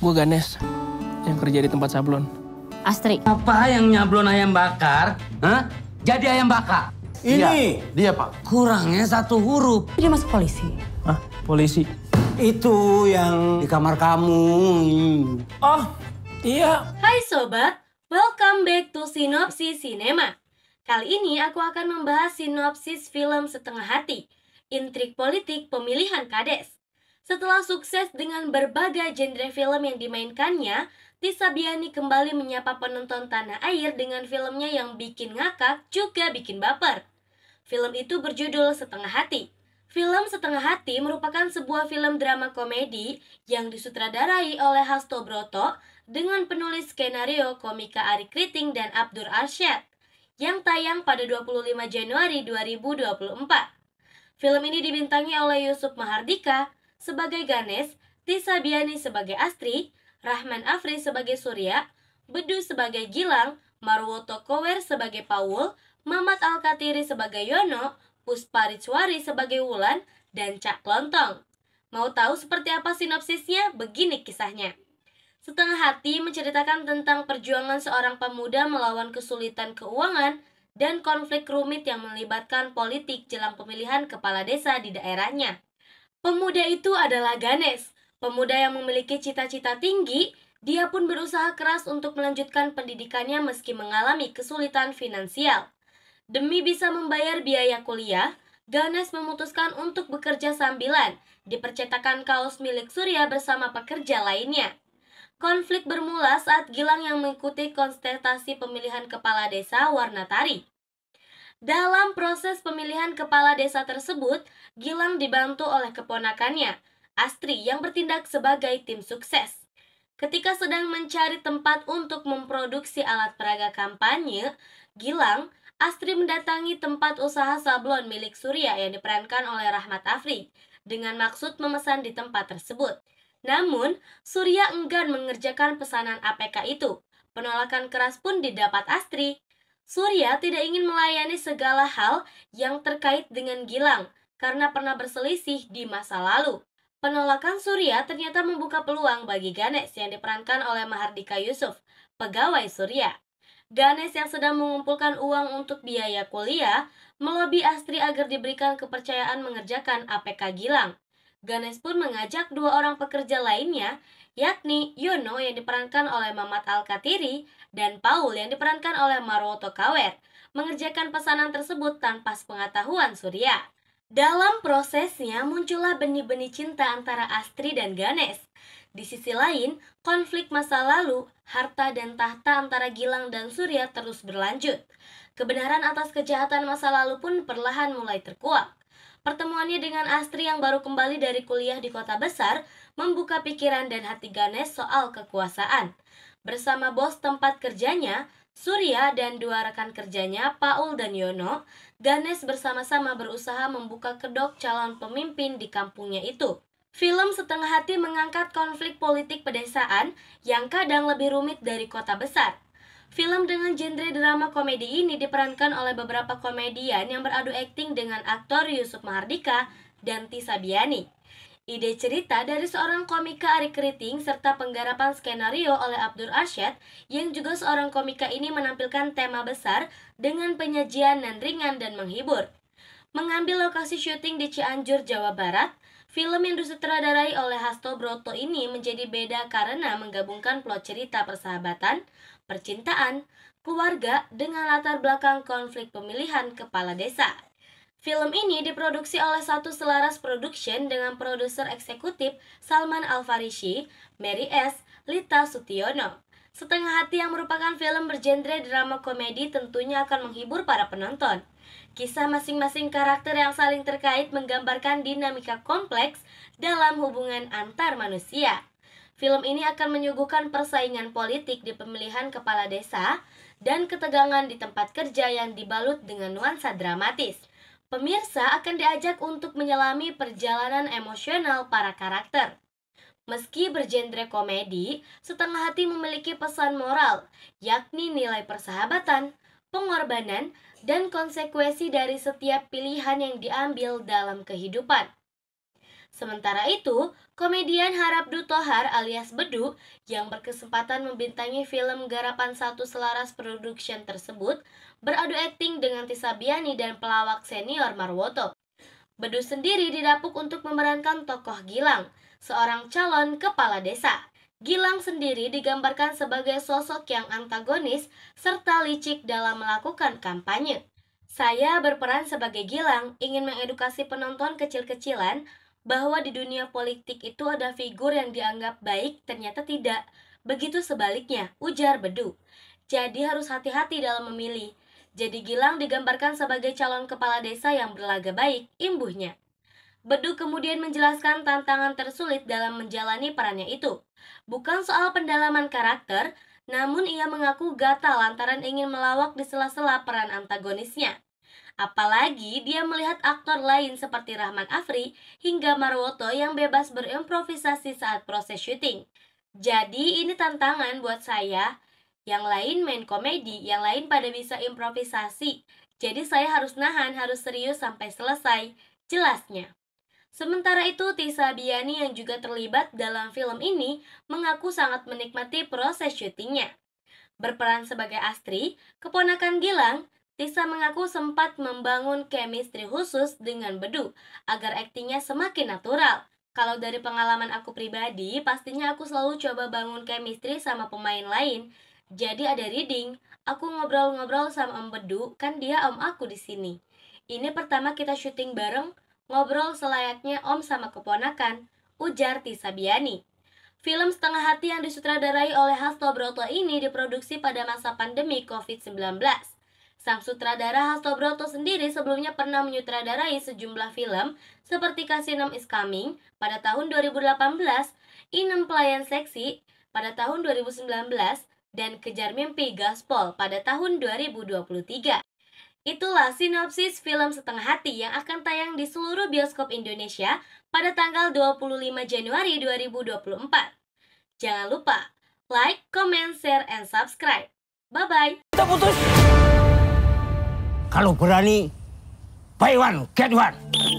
Gue Ganes, yang kerja di tempat sablon. Astri. Apa yang nyablon ayam bakar? Hah? Jadi ayam bakar? Ini. Dia, dia Pak. Kurangnya satu huruf. Dia masuk polisi. Hah? Polisi? Itu yang di kamar kamu. Oh, iya. Hai Sobat, welcome back to Sinopsis Cinema. Kali ini aku akan membahas sinopsis film Setengah Hati, intrik politik pemilihan kades. Setelah sukses dengan berbagai genre film yang dimainkannya, Tisa Biani kembali menyapa penonton tanah air dengan filmnya yang bikin ngakak juga bikin baper. Film itu berjudul Setengah Hati. Film Setengah Hati merupakan sebuah film drama komedi yang disutradarai oleh Hasto Broto dengan penulis skenario komika Ari Kriting dan Abdur Arsyad yang tayang pada 25 Januari 2024. Film ini dibintangi oleh Yusuf Mahardika, sebagai Ganesh, Tisabiani sebagai Astri, Rahman Afri sebagai Surya, Bedu sebagai Gilang, Marwoto Kower sebagai Paul, Mamat Alkatiri sebagai Yono, Puspa Ricwari sebagai Wulan, dan Cak Lontong. Mau tahu seperti apa sinopsisnya? Begini kisahnya. Setengah hati menceritakan tentang perjuangan seorang pemuda melawan kesulitan keuangan dan konflik rumit yang melibatkan politik jelang pemilihan kepala desa di daerahnya. Pemuda itu adalah Ganesh, pemuda yang memiliki cita-cita tinggi. Dia pun berusaha keras untuk melanjutkan pendidikannya meski mengalami kesulitan finansial. Demi bisa membayar biaya kuliah, Ganesh memutuskan untuk bekerja sambilan di percetakan kaos milik Surya bersama pekerja lainnya. Konflik bermula saat Gilang yang mengikuti konsentrasi pemilihan kepala desa warna Warnatari. Dalam proses pemilihan kepala desa tersebut, Gilang dibantu oleh keponakannya, Astri yang bertindak sebagai tim sukses. Ketika sedang mencari tempat untuk memproduksi alat peraga kampanye, Gilang, Astri mendatangi tempat usaha sablon milik Surya yang diperankan oleh Rahmat Afri dengan maksud memesan di tempat tersebut. Namun, Surya enggan mengerjakan pesanan APK itu. Penolakan keras pun didapat Astri. Surya tidak ingin melayani segala hal yang terkait dengan Gilang karena pernah berselisih di masa lalu. Penolakan Surya ternyata membuka peluang bagi Ganesh yang diperankan oleh Mahardika Yusuf, pegawai Surya. Ganesh yang sedang mengumpulkan uang untuk biaya kuliah melobi Astri agar diberikan kepercayaan mengerjakan APK Gilang. Ganesh pun mengajak dua orang pekerja lainnya yakni Yuno yang diperankan oleh Mamat Al-Katiri dan Paul yang diperankan oleh Maroto Kawer, mengerjakan pesanan tersebut tanpa sepengetahuan Surya. Dalam prosesnya muncullah benih-benih cinta antara Astri dan Ganes. Di sisi lain, konflik masa lalu, harta dan tahta antara Gilang dan Surya terus berlanjut. Kebenaran atas kejahatan masa lalu pun perlahan mulai terkuak. Pertemuannya dengan Astri yang baru kembali dari kuliah di kota besar membuka pikiran dan hati Ganesh soal kekuasaan. Bersama bos tempat kerjanya, Surya dan dua rekan kerjanya, Paul dan Yono, Ganesh bersama-sama berusaha membuka kedok calon pemimpin di kampungnya itu. Film Setengah Hati mengangkat konflik politik pedesaan yang kadang lebih rumit dari kota besar. Film dengan genre drama komedi ini diperankan oleh beberapa komedian yang beradu akting dengan aktor Yusuf Mahardika dan Tisa Biani. Ide cerita dari seorang komika Ari Keriting serta penggarapan skenario oleh Abdur Arsyad yang juga seorang komika ini menampilkan tema besar dengan penyajian yang ringan dan menghibur. Mengambil lokasi syuting di Cianjur, Jawa Barat, film yang disutradarai oleh Hasto Broto ini menjadi beda karena menggabungkan plot cerita persahabatan, percintaan, keluarga dengan latar belakang konflik pemilihan kepala desa. Film ini diproduksi oleh Satu Selaras Production dengan produser eksekutif Salman Al-Farishi, Mary S. Lita Sutiono. Setengah Hati yang merupakan film bergenre drama komedi tentunya akan menghibur para penonton. Kisah masing-masing karakter yang saling terkait menggambarkan dinamika kompleks dalam hubungan antar manusia. Film ini akan menyuguhkan persaingan politik di pemilihan kepala desa dan ketegangan di tempat kerja yang dibalut dengan nuansa dramatis. Pemirsa akan diajak untuk menyelami perjalanan emosional para karakter. Meski bergenre komedi, Setengah Hati memiliki pesan moral, yakni nilai persahabatan, pengorbanan, dan konsekuensi dari setiap pilihan yang diambil dalam kehidupan. Sementara itu, komedian Harap Dutohar alias Bedu yang berkesempatan membintangi film Garapan Satu Selaras Production tersebut beradu akting dengan Tisabiani dan pelawak senior Marwoto. Bedu sendiri didapuk untuk memerankan tokoh Gilang, seorang calon kepala desa. Gilang sendiri digambarkan sebagai sosok yang antagonis serta licik dalam melakukan kampanye. Saya berperan sebagai Gilang, ingin mengedukasi penonton kecil-kecilan bahwa di dunia politik itu ada figur yang dianggap baik ternyata tidak. Begitu sebaliknya, ujar Bedu. Jadi harus hati-hati dalam memilih. Jadi Gilang digambarkan sebagai calon kepala desa yang berlaga baik, imbuhnya. Bedu kemudian menjelaskan tantangan tersulit dalam menjalani perannya itu. Bukan soal pendalaman karakter, namun ia mengaku gatal lantaran ingin melawak di sela-sela peran antagonisnya. Apalagi dia melihat aktor lain seperti Rahman Afri hingga Marwoto yang bebas berimprovisasi saat proses syuting. Jadi ini tantangan buat saya, yang lain main komedi, yang lain pada bisa improvisasi. Jadi saya harus nahan, harus serius sampai selesai, jelasnya. Sementara itu, Tisa Biani yang juga terlibat dalam film ini mengaku sangat menikmati proses syutingnya. Berperan sebagai Astri, keponakan Gilang, Tisa mengaku sempat membangun chemistry khusus dengan Bedu agar aktingnya semakin natural. Kalau dari pengalaman aku pribadi, pastinya aku selalu coba bangun chemistry sama pemain lain. Jadi ada reading, aku ngobrol-ngobrol sama Om Bedu, kan dia om aku di sini. Ini pertama kita syuting bareng, ngobrol selayaknya om sama keponakan, ujar Tisa Biani. Film Setengah Hati yang disutradarai oleh Hasto Broto ini diproduksi pada masa pandemi COVID-19. Sang sutradara Hasto Broto sendiri sebelumnya pernah menyutradarai sejumlah film seperti Kasinam is Coming pada tahun 2018, Inem Pelayan Seksi pada tahun 2019, dan Kejar Mimpi Gaspol pada tahun 2023. Itulah sinopsis film Setengah Hati yang akan tayang di seluruh bioskop Indonesia pada tanggal 25 Januari 2024. Jangan lupa like, comment, share, and subscribe. Bye-bye. Kalau berani, buy one, get one.